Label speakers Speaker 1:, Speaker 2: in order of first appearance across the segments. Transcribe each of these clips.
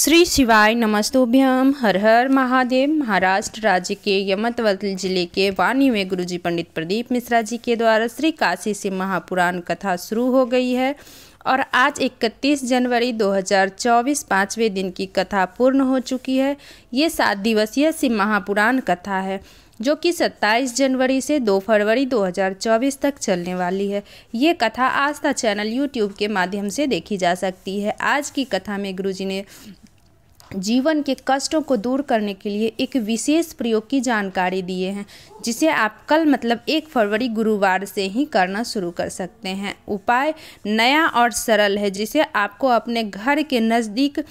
Speaker 1: श्री शिवाय नमस्तोभ्यम हर हर महादेव महाराष्ट्र राज्य के यमतवल जिले के वाणी में गुरु जी पंडित प्रदीप मिश्रा जी के द्वारा श्री काशी से महापुराण कथा शुरू हो गई है और आज 31 जनवरी 2024 पाँचवें दिन की कथा पूर्ण हो चुकी है ये सात दिवसीय शिव महापुराण कथा है जो कि 27 जनवरी से 2 फरवरी 2024 तक चलने वाली है ये कथा आस्था चैनल यूट्यूब के माध्यम से देखी जा सकती है आज की कथा में गुरुजी ने जीवन के कष्टों को दूर करने के लिए एक विशेष प्रयोग की जानकारी दिए हैं जिसे आप कल मतलब एक फरवरी गुरुवार से ही करना शुरू कर सकते हैं उपाय नया और सरल है जिसे आपको अपने घर के नज़दीक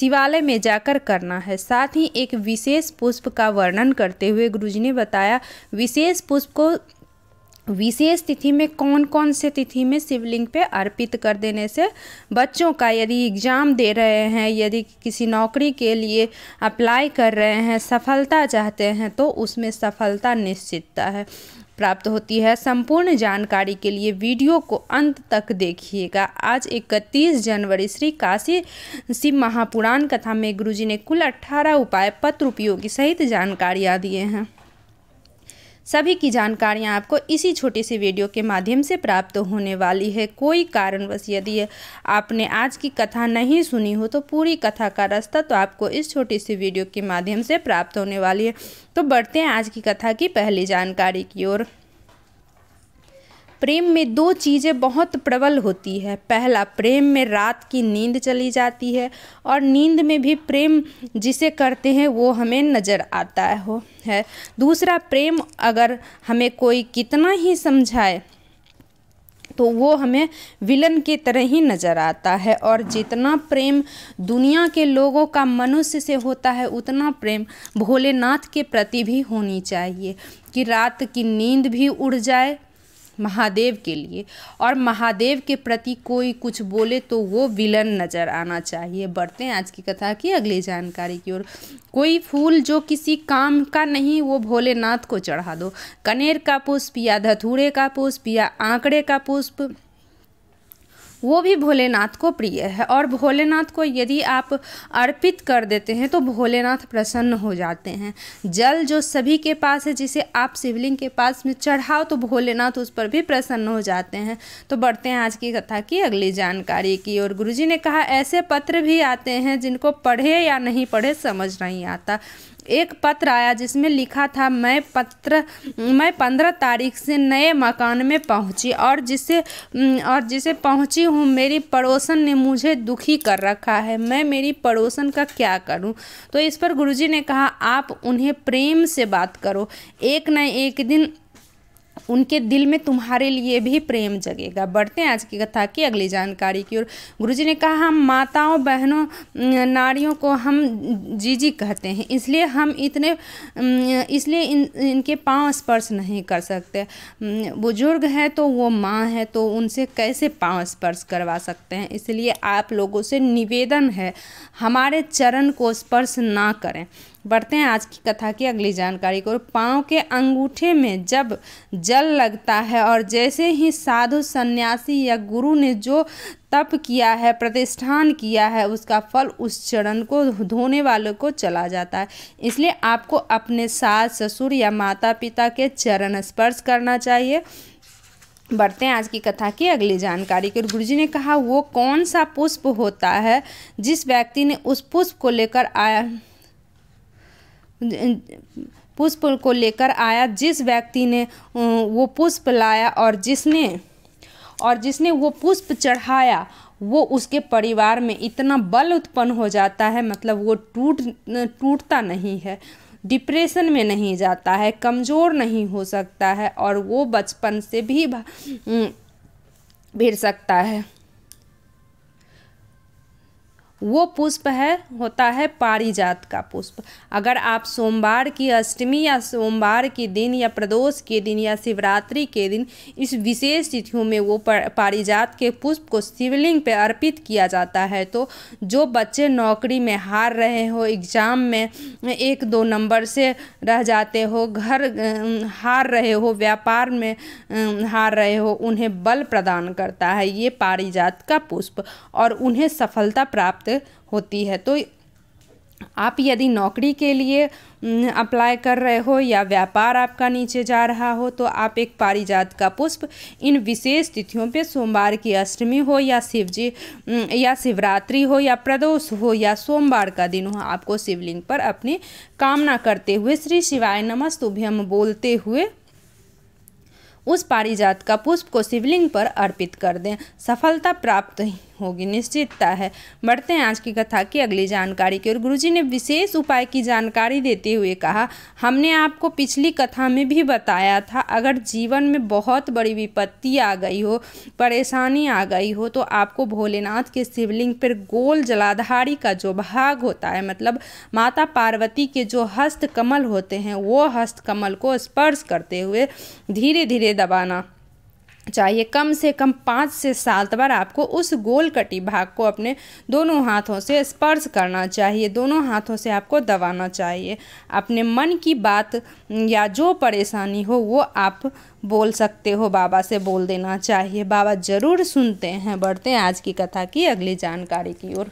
Speaker 1: शिवालय में जाकर करना है साथ ही एक विशेष पुष्प का वर्णन करते हुए गुरुजी ने बताया विशेष पुष्प को विशेष तिथि में कौन कौन से तिथि में शिवलिंग पे अर्पित कर देने से बच्चों का यदि एग्ज़ाम दे रहे हैं यदि किसी नौकरी के लिए अप्लाई कर रहे हैं सफलता चाहते हैं तो उसमें सफलता निश्चितता है प्राप्त होती है संपूर्ण जानकारी के लिए वीडियो को अंत तक देखिएगा आज 31 जनवरी श्री काशी शिव महापुराण कथा में गुरुजी ने कुल 18 उपाय पत्र उपयोगी सहित जानकारियाँ दिए हैं सभी की जानकारियाँ आपको इसी छोटी सी वीडियो के माध्यम से प्राप्त होने वाली है कोई कारणवश यदि आपने आज की कथा नहीं सुनी हो तो पूरी कथा का रास्ता तो आपको इस छोटी सी वीडियो के माध्यम से प्राप्त होने वाली है तो बढ़ते हैं आज की कथा की पहली जानकारी की ओर प्रेम में दो चीज़ें बहुत प्रबल होती है पहला प्रेम में रात की नींद चली जाती है और नींद में भी प्रेम जिसे करते हैं वो हमें नज़र आता है हो है दूसरा प्रेम अगर हमें कोई कितना ही समझाए तो वो हमें विलन की तरह ही नज़र आता है और जितना प्रेम दुनिया के लोगों का मनुष्य से होता है उतना प्रेम भोलेनाथ के प्रति भी होनी चाहिए कि रात की नींद भी उड़ जाए महादेव के लिए और महादेव के प्रति कोई कुछ बोले तो वो विलन नज़र आना चाहिए बढ़ते हैं आज की कथा की अगली जानकारी की ओर कोई फूल जो किसी काम का नहीं वो भोलेनाथ को चढ़ा दो कनेर का पुष्प या धतूरे का पुष्प या आंकड़े का पुष्प वो भी भोलेनाथ को प्रिय है और भोलेनाथ को यदि आप अर्पित कर देते हैं तो भोलेनाथ प्रसन्न हो जाते हैं जल जो सभी के पास है जिसे आप शिवलिंग के पास में चढ़ाओ तो भोलेनाथ उस पर भी प्रसन्न हो जाते हैं तो बढ़ते हैं आज की कथा की अगली जानकारी की और गुरुजी ने कहा ऐसे पत्र भी आते हैं जिनको पढ़े या नहीं पढ़े समझ नहीं आता एक पत्र आया जिसमें लिखा था मैं पत्र मैं पंद्रह तारीख से नए मकान में पहुंची और जिसे और जिसे पहुंची हूँ मेरी पड़ोसन ने मुझे दुखी कर रखा है मैं मेरी पड़ोसन का क्या करूं तो इस पर गुरुजी ने कहा आप उन्हें प्रेम से बात करो एक न एक दिन उनके दिल में तुम्हारे लिए भी प्रेम जगेगा बढ़ते हैं आज की कथा की अगली जानकारी की ओर गुरुजी ने कहा हम माताओं बहनों नारियों को हम जीजी कहते हैं इसलिए हम इतने इसलिए इन इनके पाँव स्पर्श नहीं कर सकते बुजुर्ग हैं तो वो माँ है तो उनसे कैसे पाँव स्पर्श करवा सकते हैं इसलिए आप लोगों से निवेदन है हमारे चरण को स्पर्श ना करें बढ़ते हैं आज की कथा की अगली जानकारी को पाँव के अंगूठे में जब जल लगता है और जैसे ही साधु सन्यासी या गुरु ने जो तप किया है प्रतिष्ठान किया है उसका फल उस चरण को धोने वालों को चला जाता है इसलिए आपको अपने सास ससुर या माता पिता के चरण स्पर्श करना चाहिए बढ़ते हैं आज की कथा की अगली जानकारी की गुरु जी ने कहा वो कौन सा पुष्प होता है जिस व्यक्ति ने उस पुष्प को लेकर आया पुष्प को लेकर आया जिस व्यक्ति ने वो पुष्प लाया और जिसने और जिसने वो पुष्प चढ़ाया वो उसके परिवार में इतना बल उत्पन्न हो जाता है मतलब वो टूट टूटता नहीं है डिप्रेशन में नहीं जाता है कमज़ोर नहीं हो सकता है और वो बचपन से भी भिड़ सकता है वो पुष्प है होता है पारिजात का पुष्प अगर आप सोमवार की अष्टमी या सोमवार के दिन या प्रदोष के दिन या शिवरात्रि के दिन इस विशेष तिथियों में वो पारिजात के पुष्प को शिवलिंग पे अर्पित किया जाता है तो जो बच्चे नौकरी में हार रहे हो एग्ज़ाम में एक दो नंबर से रह जाते हो घर हार रहे हो व्यापार में हार रहे हो उन्हें बल प्रदान करता है ये पारिजात का पुष्प और उन्हें सफलता प्राप्त होती है तो आप यदि नौकरी के लिए अप्लाई कर रहे हो या व्यापार आपका नीचे जा रहा हो तो आप एक पारिजात का पुष्प इन विशेष तिथियों पे सोमवार की अष्टमी हो या शिवजी या शिवरात्रि हो या प्रदोष हो या सोमवार का दिन हो आपको शिवलिंग पर अपनी कामना करते हुए श्री शिवाय नमस्तुभ्यम बोलते हुए उस पारिजात का पुष्प को शिवलिंग पर अर्पित कर दें सफलता प्राप्त होगी निश्चितता है बढ़ते हैं आज की कथा की अगली जानकारी की ओर गुरुजी ने विशेष उपाय की जानकारी देते हुए कहा हमने आपको पिछली कथा में भी बताया था अगर जीवन में बहुत बड़ी विपत्ति आ गई हो परेशानी आ गई हो तो आपको भोलेनाथ के शिवलिंग पर गोल जलाधारी का जो भाग होता है मतलब माता पार्वती के जो हस्त कमल होते हैं वो हस्त कमल को स्पर्श करते हुए धीरे धीरे दबाना चाहिए कम से कम पाँच से सात बार आपको उस गोल कटी भाग को अपने दोनों हाथों से स्पर्श करना चाहिए दोनों हाथों से आपको दबाना चाहिए अपने मन की बात या जो परेशानी हो वो आप बोल सकते हो बाबा से बोल देना चाहिए बाबा ज़रूर सुनते हैं बढ़ते हैं आज की कथा की अगली जानकारी की ओर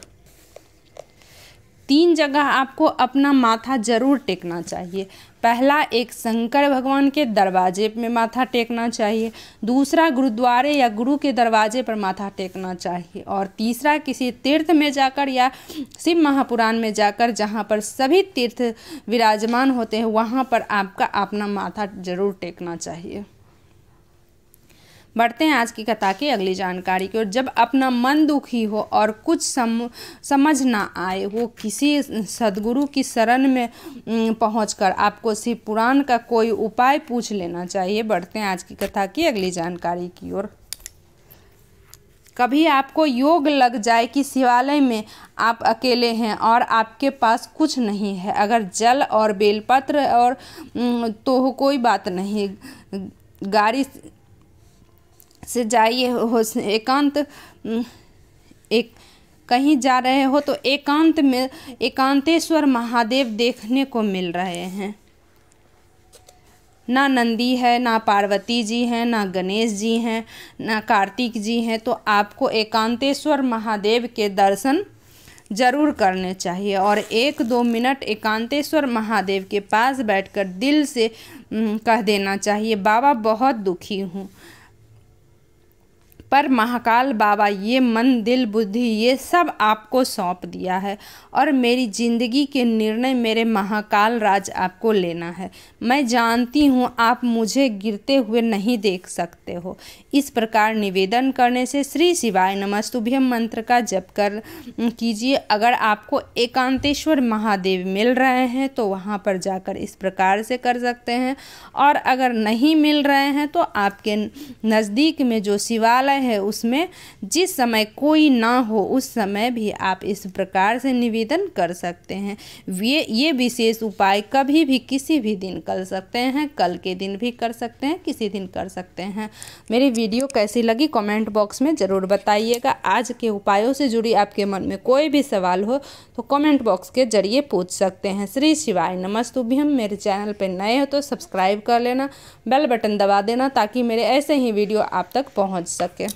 Speaker 1: तीन जगह आपको अपना माथा ज़रूर टेकना चाहिए पहला एक शंकर भगवान के दरवाजे में माथा टेकना चाहिए दूसरा गुरुद्वारे या गुरु के दरवाजे पर माथा टेकना चाहिए और तीसरा किसी तीर्थ में जाकर या शिव महापुराण में जाकर जहाँ पर सभी तीर्थ विराजमान होते हैं वहाँ पर आपका अपना माथा जरूर टेकना चाहिए बढ़ते हैं आज की कथा की अगली जानकारी की ओर जब अपना मन दुखी हो और कुछ सम, समझ ना आए वो किसी सदगुरु की शरण में पहुंचकर आपको शिव पुराण का कोई उपाय पूछ लेना चाहिए बढ़ते हैं आज की कथा की अगली जानकारी की ओर कभी आपको योग लग जाए कि शिवालय में आप अकेले हैं और आपके पास कुछ नहीं है अगर जल और बेलपत्र और तो कोई बात नहीं गाड़ी से जाइए हो एकांत एक कहीं जा रहे हो तो एकांत में एकांतेश्वर महादेव देखने को मिल रहे हैं ना नंदी है ना पार्वती जी हैं ना गणेश जी हैं ना कार्तिक जी हैं तो आपको एकांतेश्वर महादेव के दर्शन ज़रूर करने चाहिए और एक दो मिनट एकांतेश्वर महादेव के पास बैठकर दिल से कह देना चाहिए बाबा बहुत दुखी हूँ पर महाकाल बाबा ये मन दिल बुद्धि ये सब आपको सौंप दिया है और मेरी ज़िंदगी के निर्णय मेरे महाकाल राज आपको लेना है मैं जानती हूँ आप मुझे गिरते हुए नहीं देख सकते हो इस प्रकार निवेदन करने से श्री शिवाय नमस्तुभ्यम मंत्र का जप कर कीजिए अगर आपको एकांतेश्वर महादेव मिल रहे हैं तो वहाँ पर जाकर इस प्रकार से कर सकते हैं और अगर नहीं मिल रहे हैं तो आपके नज़दीक में जो शिवालय है उसमें जिस समय कोई ना हो उस समय भी आप इस प्रकार से निवेदन कर सकते हैं ये ये विशेष उपाय कभी भी किसी भी दिन कर सकते हैं कल के दिन भी कर सकते हैं किसी दिन कर सकते हैं मेरी वीडियो कैसी लगी कमेंट बॉक्स में ज़रूर बताइएगा आज के उपायों से जुड़ी आपके मन में कोई भी सवाल हो तो कमेंट बॉक्स के जरिए पूछ सकते हैं श्री शिवाय हम मेरे चैनल पर नए हो तो सब्सक्राइब कर लेना बेल बटन दबा देना ताकि मेरे ऐसे ही वीडियो आप तक पहुंच सके